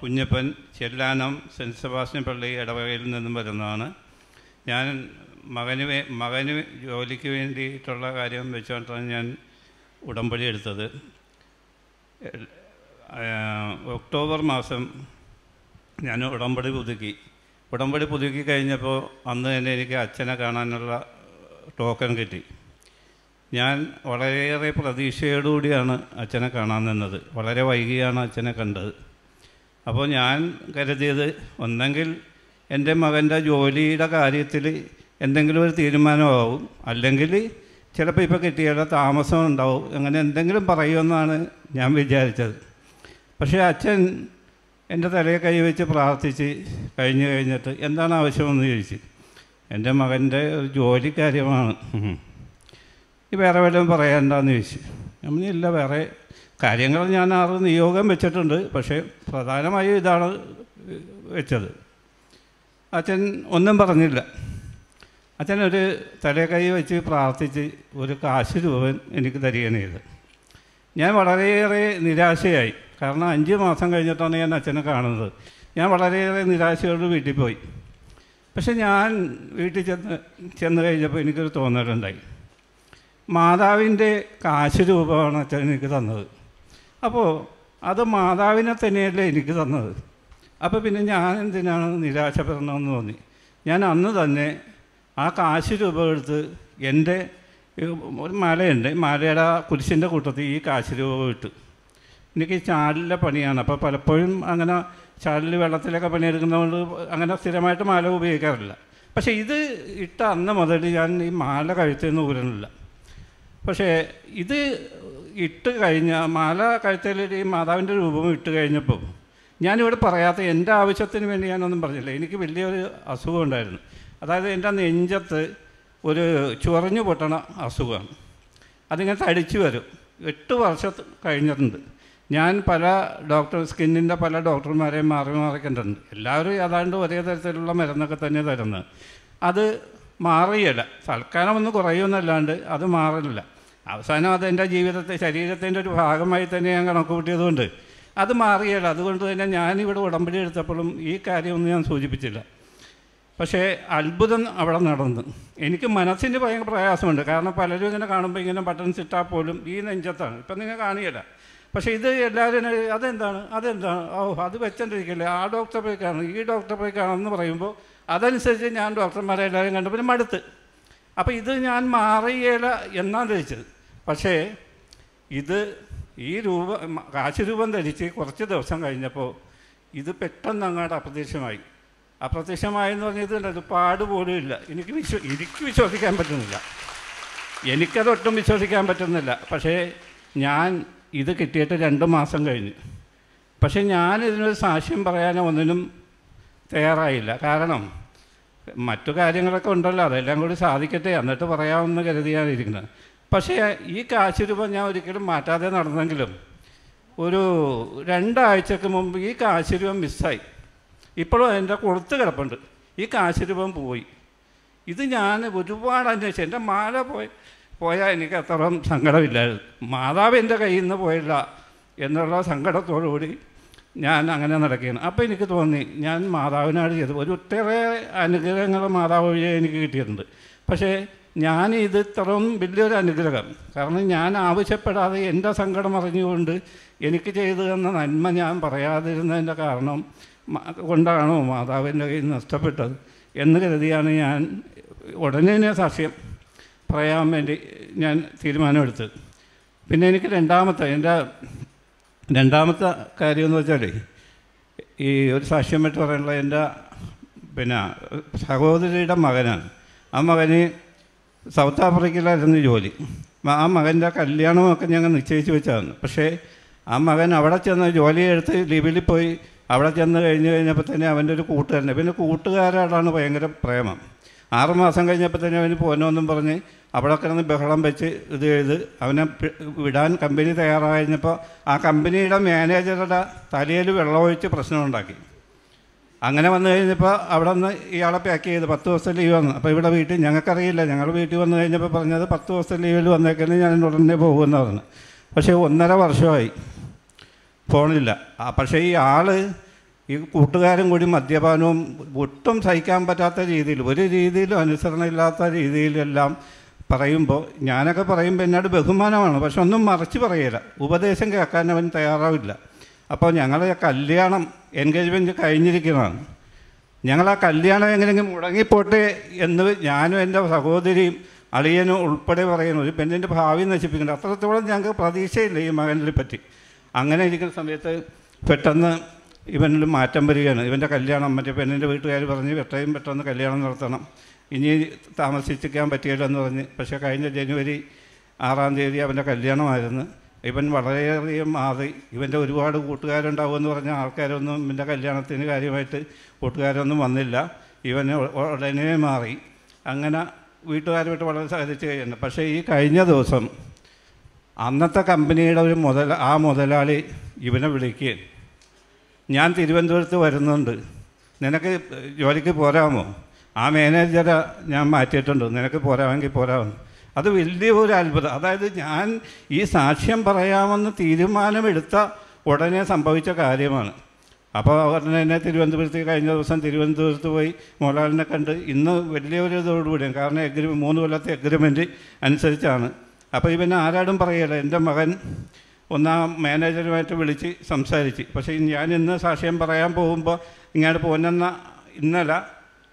Kunjappan Chellanam cent Sebastian പള്ളി ഇടവകയിൽ നിന്നും വരുന്നതാണ് ഞാൻ മകന് വേ മകന് ജോലിക്ക് വേണ്ടിയിട്ടുള്ള കാര്യം വെച്ചുകൊണ്ടാണ് ഞാൻ ഉടമ്പടി എടുത്തത് ഒക്ടോബർ മാസം ഞാൻ ഉടമ്പടി പുതുക്കി ഉടമ്പടി പുതുക്കി കഴിഞ്ഞപ്പോൾ അന്ന് തന്നെ എനിക്ക് അച്ഛനെ കാണാനുള്ള ടോക്കൺ കിട്ടി ഞാൻ വളരെയേറെ പ്രതീക്ഷയോടുകൂടിയാണ് അച്ഛനെ കാണാൻ നിന്നത് വളരെ വൈകിയാണ് അച്ഛനെ കണ്ടത് അപ്പോൾ ഞാൻ കരുതിയത് ഒന്നെങ്കിൽ എൻ്റെ മകൻ്റെ ജോലിയുടെ കാര്യത്തിൽ എന്തെങ്കിലും ഒരു തീരുമാനമാവും അല്ലെങ്കിൽ ചിലപ്പോൾ ഇപ്പോൾ കിട്ടിയാലും താമസം ഉണ്ടാവും അങ്ങനെ എന്തെങ്കിലും പറയുമെന്നാണ് ഞാൻ വിചാരിച്ചത് പക്ഷേ അച്ഛൻ എൻ്റെ തലയെ കൈവച്ച് പ്രാർത്ഥിച്ച് കഴിഞ്ഞ് കഴിഞ്ഞിട്ട് എന്താണ് ആവശ്യമെന്ന് ചോദിച്ചു എൻ്റെ മകൻ്റെ ഒരു ജോലി കാര്യമാണ് ഈ വേറെ വല്ലതും പറയണ്ടെന്ന് ചോദിച്ചു നമ്മളില്ല വേറെ കാര്യങ്ങൾ ഞാൻ ആറ് നിയോഗം വെച്ചിട്ടുണ്ട് പക്ഷേ പ്രധാനമായും ഇതാണ് വെച്ചത് അച്ഛൻ ഒന്നും പറഞ്ഞില്ല അച്ഛൻ ഒരു തലേ കൈ വെച്ച് പ്രാർത്ഥിച്ച് ഒരു കാശ് രൂപൻ എനിക്ക് തരികയാണ് ചെയ്ത് ഞാൻ വളരെയേറെ നിരാശയായി കാരണം അഞ്ച് മാസം കഴിഞ്ഞിട്ടാണ് ഞാൻ അച്ഛനെ കാണുന്നത് ഞാൻ വളരെയേറെ നിരാശയോട് വീട്ടിൽ പോയി പക്ഷെ ഞാൻ വീട്ടിൽ ചെന്ന് ചെന്ന് കഴിഞ്ഞപ്പോൾ എനിക്കൊരു തോന്നലുണ്ടായി മാതാവിൻ്റെ കാശ് രൂപമാണ് അച്ഛൻ എനിക്ക് തന്നത് അപ്പോൾ അത് മാതാവിനെ തന്നെയല്ലേ എനിക്ക് തന്നത് അപ്പോൾ പിന്നെ ഞാൻ എന്തിനാണ് നിരാശപ്പെടണമെന്ന് തോന്നി ഞാൻ അന്ന് തന്നെ ആ കാശ് രൂപ എടുത്ത് എൻ്റെ ഒരു മലയുണ്ട് മലയുടെ കുരിശിൻ്റെ കൂട്ടത്തിൽ ഈ കാശ് രൂപ ഇട്ട് എനിക്ക് ചാലിലെ പണിയാണ് അപ്പോൾ പലപ്പോഴും അങ്ങനെ ചാലിൽ വെള്ളത്തിലൊക്കെ പണിയെടുക്കുന്നതുകൊണ്ട് അങ്ങനെ സ്ഥിരമായിട്ട് മാല ഉപയോഗിക്കാറില്ല പക്ഷേ ഇത് ഇട്ട അന്ന് മുതൽ ഞാൻ ഈ മാല കഴുത്തിൽ നിന്ന് ഊരണില്ല പക്ഷേ ഇത് ഇട്ട് കഴിഞ്ഞ മാല കഴുത്തിൽ ഈ മാതാവിൻ്റെ രൂപം ഇട്ട് കഴിഞ്ഞപ്പോൾ ഞാനിവിടെ പറയാത്ത എൻ്റെ ആവശ്യത്തിന് വേണ്ടി ഞാനൊന്നും പറഞ്ഞില്ല എനിക്ക് വലിയൊരു അസുഖം ഉണ്ടായിരുന്നു അതായത് എൻ്റെ നെഞ്ചത്ത് ഒരു ചുറഞ്ഞു പൊട്ടണ അസുഖമാണ് അതിങ്ങനെ തടിച്ചു വരും എട്ട് വർഷം കഴിഞ്ഞിട്ടുണ്ട് ഞാൻ പല ഡോക്ടർ സ്കിന്നിൻ്റെ പല ഡോക്ടർമാരെയും മാറി മാറി കണ്ടിട്ടുണ്ട് എല്ലാവരും ഏതാണ്ട് ഒരേ തരത്തിലുള്ള മരുന്നൊക്കെ തന്നെ തരുന്നത് അത് മാറിയില്ല തൽക്കാലം ഒന്ന് കുറയുമെന്നല്ലാണ്ട് അത് മാറില്ല അവസാനം അതെൻ്റെ ജീവിതത്തെ ശരീരത്തിൻ്റെ ഒരു ഭാഗമായി തന്നെ ഞാൻ കണക്കുകൂട്ടിയതുകൊണ്ട് അത് മാറിയല്ല അതുകൊണ്ട് തന്നെ ഞാനിവിടെ ഉടമ്പടി എടുത്തപ്പോഴും ഈ കാര്യമൊന്നും ഞാൻ സൂചിപ്പിച്ചില്ല പക്ഷേ അത്ഭുതം അവിടെ നടന്നു എനിക്ക് മനസ്സിന് ഭയങ്കര പ്രയാസമുണ്ട് കാരണം പലരും ഇങ്ങനെ കാണുമ്പോൾ ഇങ്ങനെ ബട്ടൺസ് ഇട്ടാൽ പോലും ഈ നെഞ്ചത്താണ് ഇപ്പം നിങ്ങൾ കാണിയല്ല പക്ഷേ ഇത് എല്ലാവരും അതെന്താണ് അതെന്താണ് ഓ അത് വെച്ചോണ്ടിരിക്കില്ലേ ആ ഡോക്ടറെ പോയി കാണണം ഈ ഡോക്ടറെ പോയി കാണണം എന്ന് പറയുമ്പോൾ അതനുസരിച്ച് ഞാൻ ഡോക്ടർമാരെ എല്ലാവരും കണ്ടപ്പോൾ മടുത്ത് അപ്പോൾ ഇത് ഞാൻ മാറിയേല എന്നാണ് ധരിച്ചത് പക്ഷേ ഇത് ഈ രൂപ കാശ് ധരിച്ച് കുറച്ച് ദിവസം കഴിഞ്ഞപ്പോൾ ഇത് പെട്ടെന്ന് അങ്ങോട്ട് അപ്രത്യക്ഷമായി അപ്രത്യക്ഷമായെന്ന് പറഞ്ഞത് അത് പാട് പോലും ഇല്ല എനിക്ക് വിശ്വ എനിക്ക് വിശ്വസിക്കാൻ പറ്റുന്നില്ല എനിക്കതൊട്ടും വിശ്വസിക്കാൻ പറ്റുന്നില്ല പക്ഷേ ഞാൻ ഇത് കിട്ടിയിട്ട് രണ്ട് മാസം കഴിഞ്ഞ് പക്ഷേ ഞാൻ ഇതിനൊരു സാക്ഷ്യം പറയാനോ ഒന്നിനും തയ്യാറായില്ല കാരണം മറ്റു കാര്യങ്ങളൊക്കെ ഉണ്ടല്ലോ അതെല്ലാം കൂടി സാധിക്കട്ടെ എന്നിട്ട് പറയാമെന്ന് കരുതിയാണ് ഇരിക്കുന്നത് പക്ഷേ ഈ കാശ് രൂപ ഞാൻ ഒരിക്കലും മാറ്റാതെ നടന്നെങ്കിലും ഒരു രണ്ടാഴ്ചക്ക് മുമ്പ് ഈ കാശ് രൂപം മിസ്സായി ഇപ്പോഴും അതിൻ്റെ കൊളുത്ത് കിടപ്പുണ്ട് ഈ കാശ് രൂപം പോയി ഇത് ഞാൻ ഒരുപാട് അന്വേഷിച്ചു എൻ്റെ മാല പോയി പോയാൽ എനിക്ക് അത്രയും സങ്കടമില്ലായിരുന്നു മാതാവ് എൻ്റെ കയ്യിൽ നിന്ന് പോയില്ല എന്നുള്ള സങ്കടത്തോടുകൂടി ഞാൻ അങ്ങനെ നടക്കുകയാണ് അപ്പോൾ എനിക്ക് തോന്നി ഞാൻ മാതാവിനാട് ചെയ്തു ഒരു ഒട്ടേറെ അനുഗ്രഹങ്ങൾ മാതാവ് വഴിയെ എനിക്ക് കിട്ടിയിട്ടുണ്ട് പക്ഷേ ഞാൻ ഇത് ഇത്രയും വലിയൊരു അനുഗ്രഹം കാരണം ഞാൻ ആവശ്യപ്പെടാതെ എൻ്റെ സങ്കടം അറിഞ്ഞുകൊണ്ട് എനിക്ക് ചെയ്തു തന്ന നന്മ ഞാൻ പറയാതിരുന്നതിൻ്റെ കാരണം കൊണ്ടാണോ മാതാവിൻ്റെ കയ്യിൽ നഷ്ടപ്പെട്ടത് എന്ന് കരുതിയാണ് ഞാൻ ഉടനെ തന്നെ സാക്ഷ്യം പറയാൻ വേണ്ടി ഞാൻ തീരുമാനമെടുത്തത് പിന്നെ എനിക്ക് രണ്ടാമത്തെ എൻ്റെ രണ്ടാമത്തെ കാര്യമെന്ന് വെച്ചാൽ ഈ ഒരു സാക്ഷ്യം വെച്ച് പറയാനുള്ള എൻ്റെ പിന്നെ സഹോദരിയുടെ മകനാണ് ആ മകന് സൗത്ത് ആഫ്രിക്കയിലായിരുന്നു ജോലി ആ മകൻ്റെ കല്യാണമൊക്കെ ഞങ്ങൾ നിശ്ചയിച്ച് വെച്ചായിരുന്നു പക്ഷേ ആ മകൻ അവിടെ ചെന്ന് ജോലിയെടുത്ത് ലിബിലിൽ പോയി അവിടെ ചെന്ന് കഴിഞ്ഞ് കഴിഞ്ഞപ്പോൾ തന്നെ അവൻ്റെ ഒരു കൂട്ടുകാരനെ പിന്നെ കൂട്ടുകാരോടാണ് ഭയങ്കര പ്രേമം ആറുമാസം കഴിഞ്ഞപ്പോൾ തന്നെ അവന് പോകണമെന്നും പറഞ്ഞ് അവിടെ കിടന്ന് ബഹളം വെച്ച് ഇത് ചെയ്ത് അവനെ വിടാൻ കമ്പനി തയ്യാറായിരുന്നപ്പോൾ ആ കമ്പനിയുടെ മാനേജറുടെ തലയിൽ വെള്ളമൊഴിച്ച് പ്രശ്നമുണ്ടാക്കി അങ്ങനെ വന്നു കഴിഞ്ഞപ്പോൾ അവിടെ നിന്ന് ഇയാളെ പാക്ക് ചെയ്ത് പത്ത് ദിവസം ലീവ് വന്നു അപ്പോൾ ഇവിടെ വീട്ടിൽ ഞങ്ങൾക്കറിയില്ല ഞങ്ങൾ വീട്ടിൽ വന്നു കഴിഞ്ഞപ്പോൾ പറഞ്ഞത് പത്ത് ദിവസം ലീവിൽ വന്നേക്കുന്നത് ഞാൻ ഉടനെ പോകുമെന്ന് പറഞ്ഞു പക്ഷേ ഒന്നര വർഷമായി ഫോണില്ല പക്ഷേ ഈ ആൾ ഈ കൂട്ടുകാരും കൂടി മദ്യപാനവും ഒട്ടും സഹിക്കാൻ പറ്റാത്ത രീതിയിൽ ഒരു രീതിയിലും അനുസരണയില്ലാത്ത രീതിയിലെല്ലാം പറയുമ്പോൾ ഞാനൊക്കെ പറയുമ്പോൾ എന്നോട് ബഹുമാനമാണ് പക്ഷെ ഒന്നും മറച്ചു പറയില്ല ഉപദേശം കേൾക്കാൻ അവൻ തയ്യാറാവില്ല അപ്പോൾ ഞങ്ങളെ കല്യാണം എൻഗേജ്മെൻറ്റ് കഴിഞ്ഞിരിക്കുന്നതാണ് ഞങ്ങൾ ആ കല്യാണം എങ്ങനെയെങ്കിലും മുടങ്ങിപ്പോട്ടെ എന്ന് ഞാനും എൻ്റെ സഹോദരിയും അളിയനും ഉൾപ്പെടെ പറയുന്നു ഒരു പെണ്ണിൻ്റെ ഭാവി നശിപ്പിക്കുന്നുണ്ട് അത്രത്തോളം ഞങ്ങൾക്ക് പ്രതീക്ഷയില്ല ഈ മകനെ പറ്റി അങ്ങനെ ഇരിക്കുന്ന സമയത്ത് പെട്ടെന്ന് ഇവനിൽ മാറ്റം വരികയാണ് ഇവൻ്റെ കല്യാണം മറ്റേ പെണ്ണിൻ്റെ വീട്ടുകാർ പറഞ്ഞ് എത്രയും പെട്ടെന്ന് കല്യാണം നടത്തണം ഇനി താമസിച്ചിരിക്കാൻ പറ്റിയില്ലെന്ന് പറഞ്ഞ് പക്ഷേ കഴിഞ്ഞ ജനുവരി ആറാം തീയതി അവൻ്റെ കല്യാണമായിരുന്നു ഇവൻ വളരെയധികം മാറി ഇവൻ്റെ ഒരുപാട് കൂട്ടുകാരുണ്ടാവുമെന്ന് പറഞ്ഞ ആൾക്കാരൊന്നും ഇവൻ്റെ കല്യാണത്തിന് കാര്യമായിട്ട് കൂട്ടുകാരൊന്നും വന്നില്ല ഇവൻ ഉടനെ മാറി അങ്ങനെ വീട്ടുകാരുമായിട്ട് വളരെ സഹകരിച്ച് കഴിയുന്നുണ്ട് പക്ഷേ ഈ കഴിഞ്ഞ ദിവസം അന്നത്തെ കമ്പനിയുടെ ഒരു മുതൽ ആ മുതലാളി ഇവനെ വിളിക്കുകയും ഞാൻ തിരുവനന്തപുരത്ത് വരുന്നുണ്ട് നിനക്ക് ജോലിക്ക് പോരാമോ ആ മാനേജറെ ഞാൻ മാറ്റിയിട്ടുണ്ട് നിനക്ക് പോരാമെങ്കിൽ പോരാമെന്ന് അത് വലിയ ഒരു അത്ഭുതം അതായത് ഞാൻ ഈ സാക്ഷ്യം പറയാമെന്ന് തീരുമാനമെടുത്ത ഉടനെ സംഭവിച്ച കാര്യമാണ് അപ്പോൾ ഉടനെ തന്നെ തിരുവനന്തപുരത്ത് കഴിഞ്ഞ ദിവസം തിരുവനന്തപുരത്ത് പോയി മോഹൻലാലിനെ കണ്ട് ഇന്ന് വലിയൊരു ഇതോടുകൂടിയാണ് കാരണം എഗ്രി മൂന്ന് കൊല്ലത്തെ എഗ്രിമെൻറ്റ് അനുസരിച്ചാണ് അപ്പോൾ ഇവന് ആരാടും പറയുകയില്ല എൻ്റെ മകൻ ഒന്നാം മാനേജറുമായിട്ട് വിളിച്ച് സംസാരിച്ച് പക്ഷേ ഞാൻ ഇന്ന് സാക്ഷ്യം പറയാൻ പോകുമ്പോൾ ഇങ്ങോട്ട് പോന്നെന്ന ഇന്നല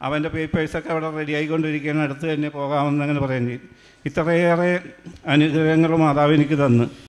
അവൻ്റെ പേപ്പേഴ്സൊക്കെ അവിടെ റെഡി ആയിക്കൊണ്ടിരിക്കുകയാണ് അടുത്ത് തന്നെ പോകാമെന്നങ്ങനെ പറയുകയും ചെയ്തു ഇത്രയേറെ അനുഗ്രഹങ്ങൾ മാതാവ് എനിക്ക് തന്ന്